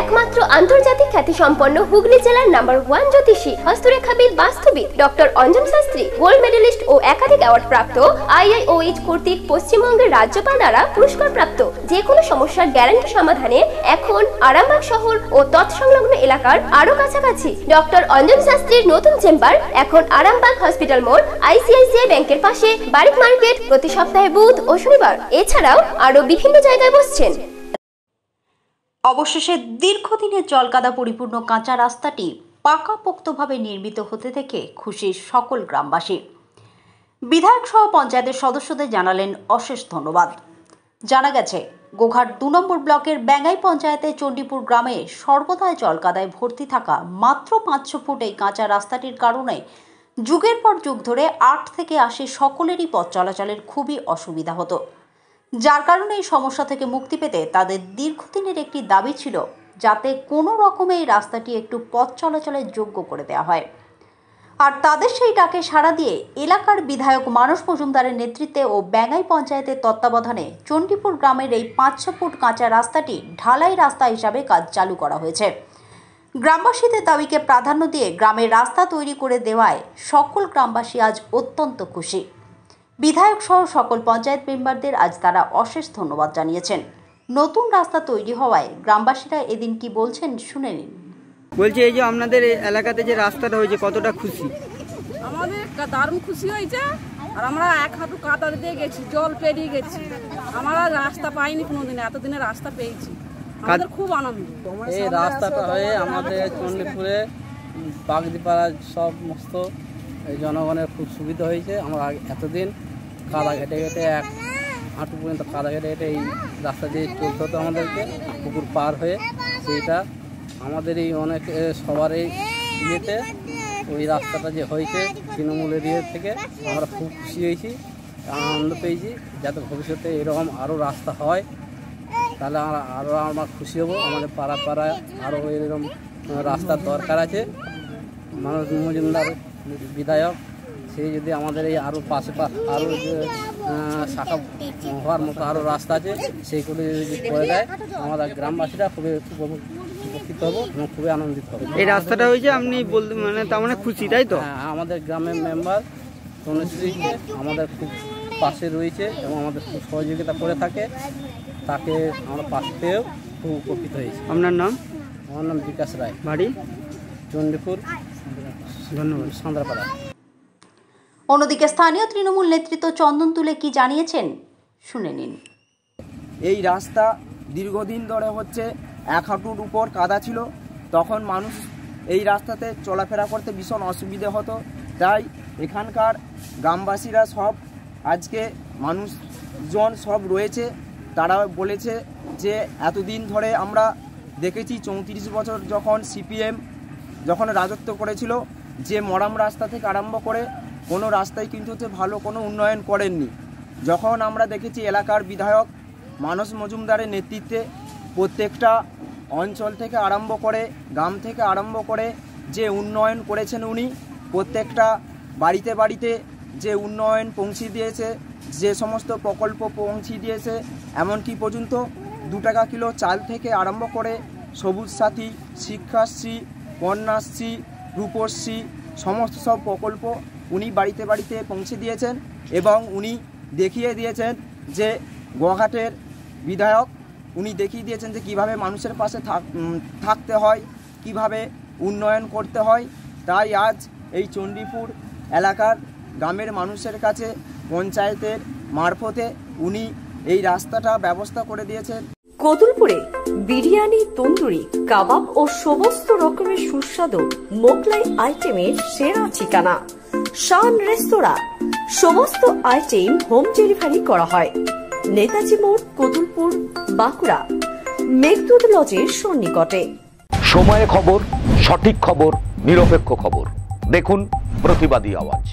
একমাত্র আন্তর্জাতিক খ্যাতিসম্পন্ন হুগলি জেলার নাম্বার ওয়ান জ্যোতিষী হস্তরেখাবিদ বাস্তুবিদ doctor Anjan Shastri gold medallist ও একাধিক অ্যাওয়ার্ড প্রাপ্ত আইআইওএইচ কর্তৃক পশ্চিমবঙ্গের রাজ্যপাল দ্বারা পুরস্কার প্রাপ্ত যে কোনো সমস্যার গ্যারান্টি সমাধানে এখন আরামবাগ শহর ও তৎসংলগ্ন এলাকার আরো কাছাকাছি ডক্টর অঞ্জন শাস্ত্রীর নতুন চেম্বার এখন আরামবাগ হসপিটাল মোড় আইসিআইসিআই ব্যাংকের পাশে বারিক মার্কেট প্রতি সপ্তাহে বুধ ও শনিবার এছাড়াও আরো বিভিন্ন জায়গায় বসছেন অবশেষে দীর্ঘদিনের জলকাদা পরিপূর্ণ কাঁচা রাস্তাটি পাকাপোক্তভাবে নির্মিত হতে থেকে খুশি সকল গ্রামবাসী বিধায়ক সহ পঞ্চায়েতের সদস্যদের জানালেন অশেষ ধন্যবাদ জানা গেছে গোঘাট দু নম্বর ব্লকের ব্যাঙ্গাই পঞ্চায়েতের চণ্ডীপুর গ্রামে সর্বদাই জলকাদায় ভর্তি থাকা মাত্র পাঁচশো ফুট এই কাঁচা রাস্তাটির কারণে যুগের পর যুগ ধরে আট থেকে আশি সকলেরই পথ চলাচলের খুবই অসুবিধা হতো যার কারণে এই সমস্যা থেকে মুক্তি পেতে তাদের দীর্ঘদিনের একটি দাবি ছিল যাতে কোনো রকমে এই রাস্তাটি একটু পথ চলাচলের যোগ্য করে দেওয়া হয় আর তাদের সেই ডাকে সাড়া দিয়ে এলাকার বিধায়ক মানস মজুমদারের নেতৃত্বে ও ব্যাঙ্গাই পঞ্চায়েতের তত্ত্বাবধানে চণ্ডীপুর গ্রামের এই পাঁচশো ফুট কাঁচা রাস্তাটি ঢালাই রাস্তা হিসাবে কাজ চালু করা হয়েছে গ্রামবাসীদের দাবিকে প্রাধান্য দিয়ে গ্রামের রাস্তা তৈরি করে দেওয়ায় সকল গ্রামবাসী আজ অত্যন্ত খুশি বিধায়ক সহ সকল পঞ্চায়েত মেম্বারদের আজ তারা অশেষ ধন্যবাদ জানিয়েছেন নতুন রাস্তা তৈরি হওয়ায় গ্রামবাসীরা এদিন কি বলছেন শুনে নিন বলছি এই যে আপনাদের এলাকাতে যে রাস্তাটা হয়েছে কতটা খুশি আমাদের দারুণ খুশি হয়েছে আর আমরা এক হাঁটু কাতার দিয়ে গেছি জল পেরিয়ে গেছি আমরা রাস্তা পাইনি কোনোদিন এতদিনে রাস্তা পেয়েছি আমাদের খুব আনন্দ এই রাস্তাটা হয়ে আমাদের চণ্ডীপুরে বাগদিপাড়া সমস্ত জনগণের খুব সুবিধা হয়েছে আমরা এতদিন কাদা ঘেটে ঘেটে এক হাঁটু পর্যন্ত কাদা ঘেটে ঘেটে এই রাস্তা দিয়ে চলতে হতো আমাদেরকে পুকুর পার হয়ে সেইটা আমাদের এই অনেক সবার এই ইয়েতে ওই রাস্তাটা যে হয়েছে তৃণমূলের ইয়ে থেকে আমরা খুব খুশি হয়েছি আনন্দ পেয়েছি যাতে ভবিষ্যতে এরকম আরও রাস্তা হয় তাহলে আমরা আরও আমরা খুশি হব আমাদের পাড়া পাড়ায় আরও এরকম রাস্তার দরকার আছে মানুষ মজুমদার বিধায়ক সেই যদি আমাদের এই আরও পাশে আরও যে শাখা হওয়ার মতো আরও রাস্তা আছে সেইগুলো যদি করে দেয় আমাদের গ্রামবাসীরা খুবই উপকৃত হবো এবং খুবই আনন্দিত হবো এই রাস্তাটা হয়েছে আপনি বলতে মানে তার মানে খুশি তাই তো হ্যাঁ আমাদের গ্রামের মেম্বার তনুশ্রীকে আমাদের খুব পাশে রয়েছে এবং আমাদের খুব সহযোগিতা করে থাকে তাকে আমরা পাশ পেয়েও খুব উপকৃত হয়েছি আপনার নাম আমার নাম বিকাশ রায় বাড়ি চণ্ডীপুর ধন্যবাদ সন্দ্রাপাড়া অন্যদিকে স্থানীয় তৃণমূল নেতৃত্ব চন্দন তুলে কি জানিয়েছেন শুনে নিন এই রাস্তা দীর্ঘদিন ধরে হচ্ছে এক হাঁটুর উপর কাদা ছিল তখন মানুষ এই রাস্তাতে চলাফেরা করতে ভীষণ অসুবিধে হতো তাই এখানকার গ্রামবাসীরা সব আজকে মানুষজন সব রয়েছে তারা বলেছে যে এতদিন ধরে আমরা দেখেছি চৌত্রিশ বছর যখন সিপিএম যখন রাজত্ব করেছিল যে মরাম রাস্তা থেকে আরম্ভ করে কোনো রাস্তায় কিন্তু হচ্ছে ভালো কোনো উন্নয়ন করেননি যখন আমরা দেখেছি এলাকার বিধায়ক মানস মজুমদারের নেতৃত্বে প্রত্যেকটা অঞ্চল থেকে আরম্ভ করে গ্রাম থেকে আরম্ভ করে যে উন্নয়ন করেছেন উনি প্রত্যেকটা বাড়িতে বাড়িতে যে উন্নয়ন পৌঁছে দিয়েছে যে সমস্ত প্রকল্প পৌঁছে দিয়েছে এমনকি পর্যন্ত দু টাকা কিলো চাল থেকে আরম্ভ করে সবুজ সাথী শিক্ষাশ্রী কন্যাশ্রী রূপশ্রী সমস্ত সব প্রকল্প উনি বাড়িতে বাড়িতে পৌঁছে দিয়েছেন এবং উনি দেখিয়ে দিয়েছেন যে গোয়াঘাটের বিধায়ক উনি দেখিয়ে দিয়েছেন যে কিভাবে মানুষের পাশে থাকতে হয় কিভাবে উন্নয়ন করতে হয় তাই আজ এই চণ্ডীপুর এলাকার গ্রামের মানুষের কাছে পঞ্চায়েতের মারফতে উনি এই রাস্তাটা ব্যবস্থা করে দিয়েছেন কতুলপুরে বিরিয়ানি তন্দুরি কাবাব ও সমস্ত রকমের সুস্বাদু মোকলাই আইটেমের সেরা ঠিকানা শান রেস্তোরাঁ সমস্ত আইটেম হোম ডেলিভারি করা হয় নেতাজি মোড় কতুলপুর বাঁকুড়া মেঘদূত লজের সন্নিকটে সময়ে খবর সঠিক খবর নিরপেক্ষ খবর দেখুন প্রতিবাদী আওয়াজ